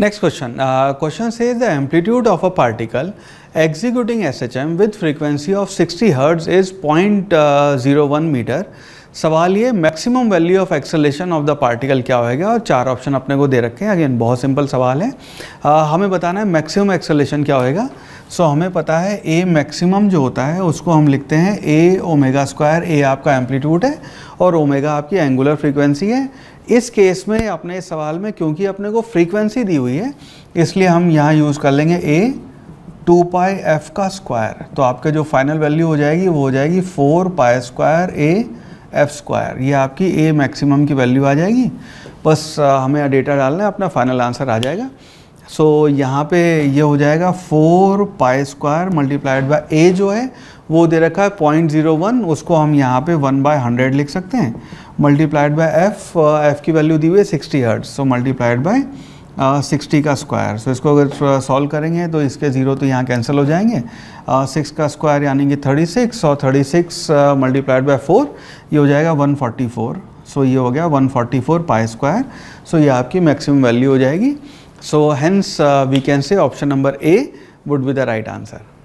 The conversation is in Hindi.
Next question question says the amplitude of a particle executing S H M with frequency of sixty hertz is point zero one meter सवाल ये maximum value of acceleration of the particle क्या होएगा और चार ऑप्शन अपने को दे रखे हैं अगेन बहुत सिंपल सवाल है uh, हमें बताना है मैक्सिमम एक्सलेशन क्या होएगा सो so, हमें पता है ए मैक्सिमम जो होता है उसको हम लिखते हैं ए ओमेगा स्क्वायर ए आपका एम्पलीट्यूड है और ओमेगा आपकी एंगुलर फ्रीक्वेंसी है इस केस में अपने सवाल में क्योंकि अपने को फ्रीक्वेंसी दी हुई है इसलिए हम यहाँ यूज़ कर लेंगे ए टू पाई एफ का स्क्वायर तो आपका जो फाइनल वैल्यू हो जाएगी वो हो जाएगी four pi square A F square ये आपकी ए मैक्सिमम की वैल्यू आ जाएगी बस हमें डेटा डालना है अपना फाइनल आंसर आ जाएगा सो so, यहाँ पे ये हो जाएगा four pi square multiplied by A जो है वो दे रखा है पॉइंट जीरो वन उसको हम यहाँ पे वन बाय हंड्रेड लिख सकते हैं मल्टीप्लाइड बाय एफ एफ़ की वैल्यू दी हुई है sixty hertz so multiplied by sixty का स्क्वायर सो so, इसको अगर सॉल्व करेंगे तो इसके ज़ीरो तो यहाँ कैंसिल हो जाएंगे सिक्स uh, का स्क्वायर यानी कि थर्टी सिक्स और thirty six multiplied by four ये हो जाएगा वन फोर्टी फोर सो ये हो गया one forty four pi square so ये आपकी मैक्सिमम वैल्यू हो जाएगी So, hence uh, we can say option number A would be the right answer.